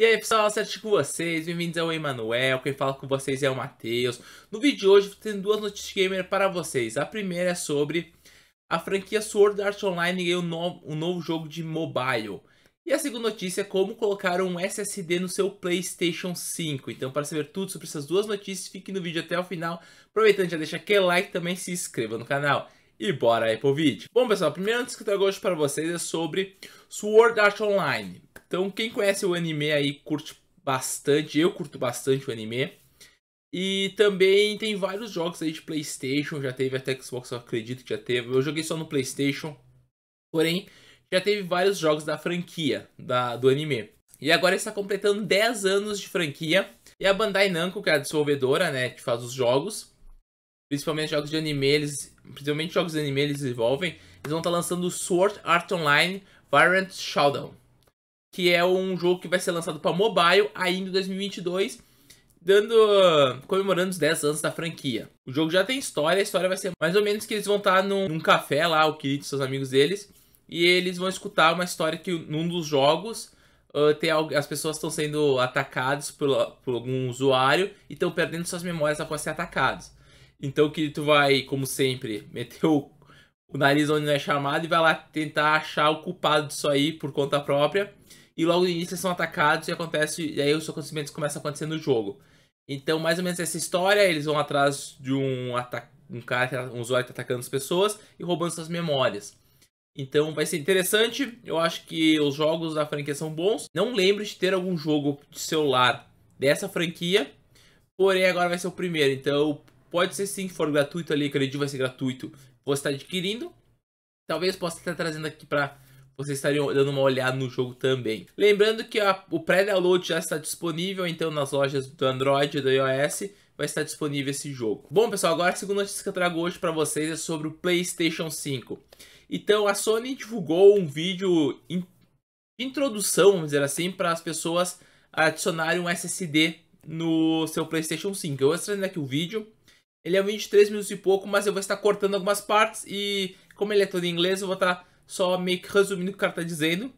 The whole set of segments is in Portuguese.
E aí pessoal, certo com vocês? Bem-vindos ao Emanuel, quem fala com vocês é o Matheus. No vídeo de hoje tenho duas notícias gamer para vocês. A primeira é sobre a franquia Sword Art Online e o no um novo jogo de mobile. E a segunda notícia é como colocar um SSD no seu PlayStation 5. Então para saber tudo sobre essas duas notícias, fique no vídeo até o final. Aproveitando já deixa aquele like também se inscreva no canal. E bora aí pro vídeo. Bom pessoal, a primeira notícia que eu trago hoje para vocês é sobre Sword Art Online. Então, quem conhece o anime aí curte bastante, eu curto bastante o anime. E também tem vários jogos aí de PlayStation, já teve até Xbox, eu acredito que já teve. Eu joguei só no PlayStation, porém já teve vários jogos da franquia da, do anime. E agora está completando 10 anos de franquia. E a Bandai Namco, que é a desenvolvedora, né, que faz os jogos, principalmente jogos de anime, eles, principalmente jogos de anime eles desenvolvem, eles vão estar tá lançando o Sword Art Online Variant Showdown que é um jogo que vai ser lançado para mobile ainda em 2022, dando comemorando os 10 anos da franquia. O jogo já tem história, a história vai ser mais ou menos que eles vão estar tá num, num café lá, o Kirito e seus amigos deles, e eles vão escutar uma história que num dos jogos uh, tem algo, as pessoas estão sendo atacadas por, por algum usuário e estão perdendo suas memórias após ser atacados. Então o Kirito vai, como sempre, meter o, o nariz onde não é chamado e vai lá tentar achar o culpado disso aí por conta própria e logo no início eles são atacados e acontece. E aí os acontecimentos começam a acontecer no jogo. Então, mais ou menos essa história, eles vão atrás de um um cara, tá, um usuário que tá atacando as pessoas e roubando suas memórias. Então vai ser interessante, eu acho que os jogos da franquia são bons. Não lembro de ter algum jogo de celular dessa franquia, porém agora vai ser o primeiro. Então pode ser sim, for gratuito ali, acredito vai ser gratuito. Vou estar adquirindo, talvez possa estar trazendo aqui para vocês estariam dando uma olhada no jogo também. Lembrando que a, o pré-download já está disponível, então nas lojas do Android e do iOS vai estar disponível esse jogo. Bom, pessoal, agora a segunda notícia que eu trago hoje para vocês é sobre o PlayStation 5. Então, a Sony divulgou um vídeo in de introdução, vamos dizer assim, para as pessoas adicionarem um SSD no seu PlayStation 5. Eu vou trazendo aqui o vídeo. Ele é 23 minutos e pouco, mas eu vou estar cortando algumas partes e como ele é todo em inglês, eu vou estar só meio que resumindo o que o cara tá dizendo,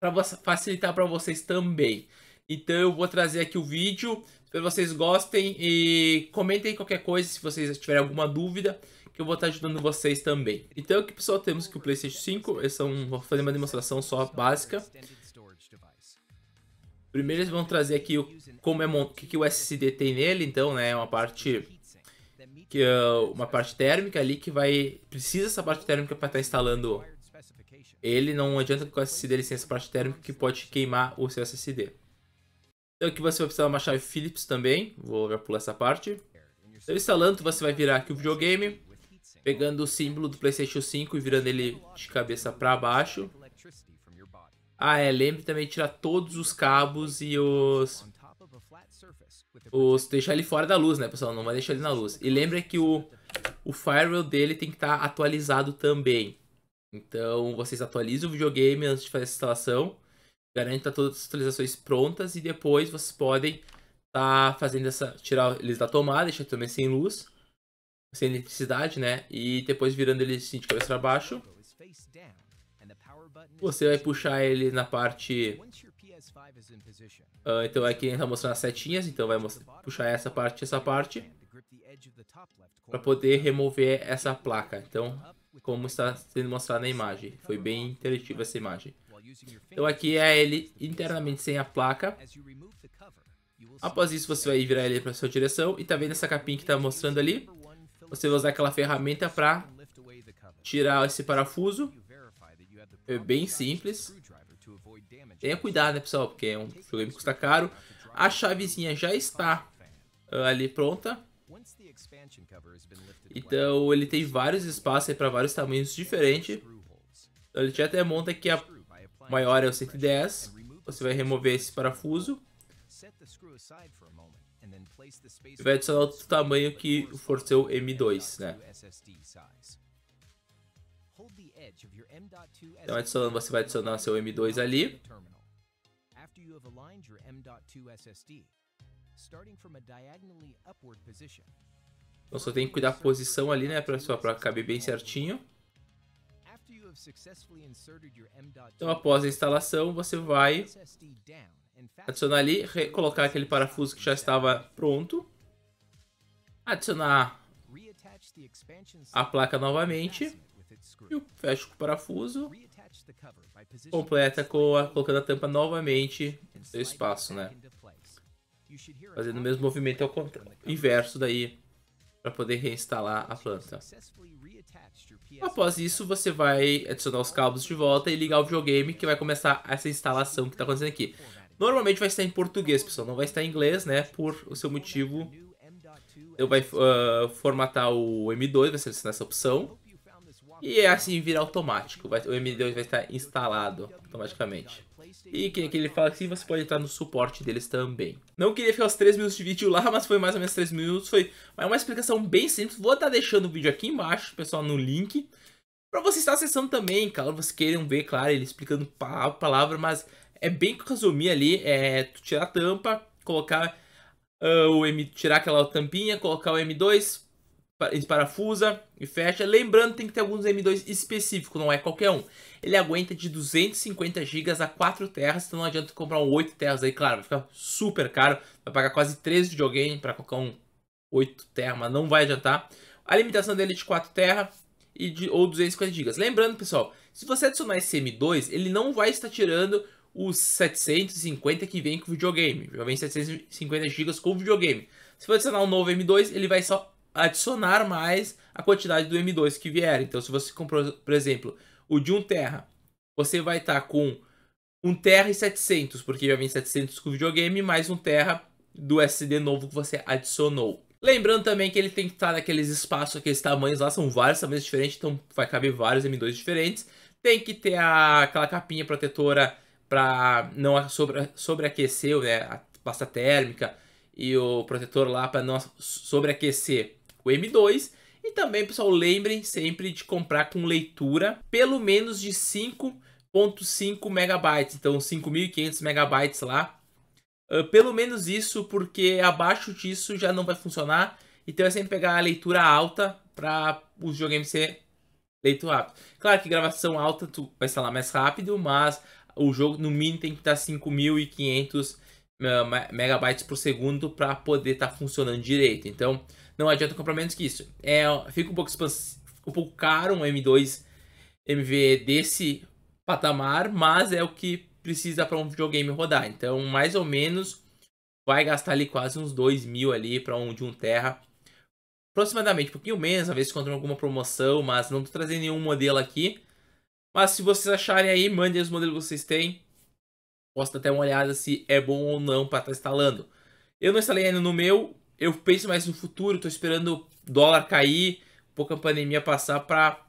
para facilitar para vocês também. Então eu vou trazer aqui o vídeo, espero que vocês gostem e comentem qualquer coisa se vocês tiverem alguma dúvida, que eu vou estar tá ajudando vocês também. Então aqui pessoal, temos que o Playstation 5, é um vou fazer uma demonstração só básica. Primeiro eles vão trazer aqui o, como é, que, que o SSD tem nele, então né, é uma parte que é uma parte térmica ali que vai precisa essa parte térmica para estar tá instalando ele não adianta com o SSD licença parte térmica que pode queimar o seu SSD. Então aqui você vai precisar de uma chave Phillips também, vou já pular essa parte. Então instalando, você vai virar aqui o videogame, pegando o símbolo do Playstation 5 e virando ele de cabeça para baixo. Ah é, lembre também de tirar todos os cabos e os... os... deixar ele fora da luz né pessoal, não vai deixar ele na luz. E lembre que o, o firewall dele tem que estar tá atualizado também. Então, vocês atualizam o videogame antes de fazer a instalação, garanta tá todas as atualizações prontas e depois vocês podem estar tá fazendo essa tirar eles da tomada, deixar também sem luz, sem eletricidade, né? E depois virando eles assim, de cabeça para baixo. Você vai puxar ele na parte Uh, então aqui é ele tá mostrando as setinhas, então vai puxar essa parte e essa parte para poder remover essa placa. Então, como está sendo mostrado na imagem, foi bem interativo essa imagem. Então aqui é ele internamente sem a placa. Após isso, você vai virar ele para sua direção e tá vendo essa capinha que está mostrando ali? Você vai usar aquela ferramenta para tirar esse parafuso. É bem simples. Tenha cuidado, né, pessoal, porque é um jogo que custa caro. A chavezinha já está ah, ali pronta. Então ele tem vários espaços aí para vários tamanhos diferentes. Então, ele até monta que a maior é o 110. Você vai remover esse parafuso. E vai adicionar outro tamanho que for seu M2, né? Então adicionando, você vai adicionar seu M2 ali. After então só tem que cuidar a posição ali, né, pra, só pra caber bem certinho. Então após a instalação, você vai adicionar ali, colocar aquele parafuso que já estava pronto. Adicionar a placa novamente. E fecha com o parafuso. Completa com a, colocando a tampa novamente no seu espaço, né? Fazendo o mesmo movimento ao inverso daí para poder reinstalar a planta. Após isso, você vai adicionar os cabos de volta e ligar o videogame que vai começar essa instalação que está acontecendo aqui. Normalmente vai estar em português, pessoal, não vai estar em inglês, né, por o seu motivo. Eu vai uh, formatar o M2, vai selecionar essa opção. E é assim vira automático, vai, o M2 vai estar instalado automaticamente. E que, é que ele fala que você pode entrar no suporte deles também. Não queria ficar os 3 minutos de vídeo lá, mas foi mais ou menos 3 minutos. Foi uma explicação bem simples. Vou estar tá deixando o vídeo aqui embaixo, pessoal, no link. Pra você estar acessando também, caso vocês queiram ver, claro, ele explicando a palavra, mas é bem resumir ali, é tirar a tampa, colocar uh, o M, tirar aquela tampinha, colocar o M2, parafusa e fecha. Lembrando, tem que ter alguns M2 específico, não é qualquer um. Ele aguenta de 250 GB a 4 terras, então não adianta comprar um 8 terras aí, claro, vai ficar super caro. Vai pagar quase 3 videogames para qualquer um 8 terras, mas não vai adiantar. A limitação dele é de 4 terras e de, ou 250 GB. Lembrando, pessoal, se você adicionar esse M2, ele não vai estar tirando os 750 que vem com o videogame. Já vem 750 GB com o videogame. Se for adicionar um novo M2, ele vai só adicionar mais a quantidade do M2 que vier. Então, se você comprou, por exemplo, o de 1 Terra, você vai estar tá com 1 Terra e 700, porque já vem 700 com o videogame, mais 1 Terra do SD novo que você adicionou. Lembrando também que ele tem que estar tá naqueles espaços, aqueles tamanhos lá, são vários tamanhos diferentes, então vai caber vários M2 diferentes. Tem que ter a, aquela capinha protetora para não sobre, sobreaquecer, né, a pasta térmica e o protetor lá para não sobreaquecer o M2. E também, pessoal, lembrem sempre de comprar com leitura pelo menos de 5.5 megabytes, então 5.500 megabytes lá. Uh, pelo menos isso, porque abaixo disso já não vai funcionar. Então é sempre pegar a leitura alta para o videogame ser leito rápido. Claro que gravação alta tu vai instalar mais rápido, mas o jogo no mínimo tem que estar 5.500 ah, megabytes por segundo para poder estar tá funcionando direito. Então, não adianta comprar menos que isso. É, fica um pouco, um pouco caro um M2 MV desse patamar, mas é o que precisa para um videogame rodar. Então, mais ou menos, vai gastar ali quase uns 2 mil ali para um de um terra. Aproximadamente, um pouquinho menos, às vezes encontra alguma promoção, mas não tô trazendo nenhum modelo aqui. Mas se vocês acharem aí, mandem os modelos que vocês têm. Posso dar até uma olhada se é bom ou não para estar tá instalando. Eu não instalei ainda no meu, eu penso mais no futuro, tô esperando o dólar cair, um pouco a pandemia passar para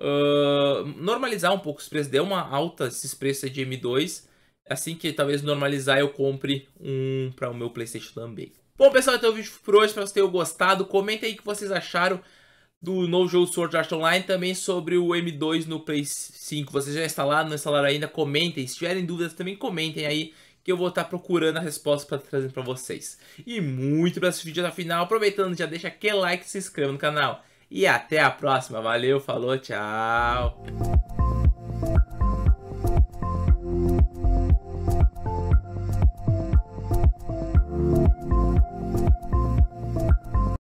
uh, normalizar um pouco os preços. Deu uma alta esses preços de M2. Assim que talvez normalizar, eu compre um para o meu PlayStation também. Bom, pessoal, então é o vídeo por hoje. Espero que vocês tenham gostado. Comenta aí o que vocês acharam do novo jogo Sword Art Online. Também sobre o M2 no Play 5. Vocês já instalaram, não instalaram ainda? Comentem. Se tiverem dúvidas, também comentem aí que eu vou estar tá procurando a resposta para trazer para vocês. E muito para esse vídeo até o final, aproveitando, já deixa aquele like, se inscreva no canal. E até a próxima, valeu, falou, tchau!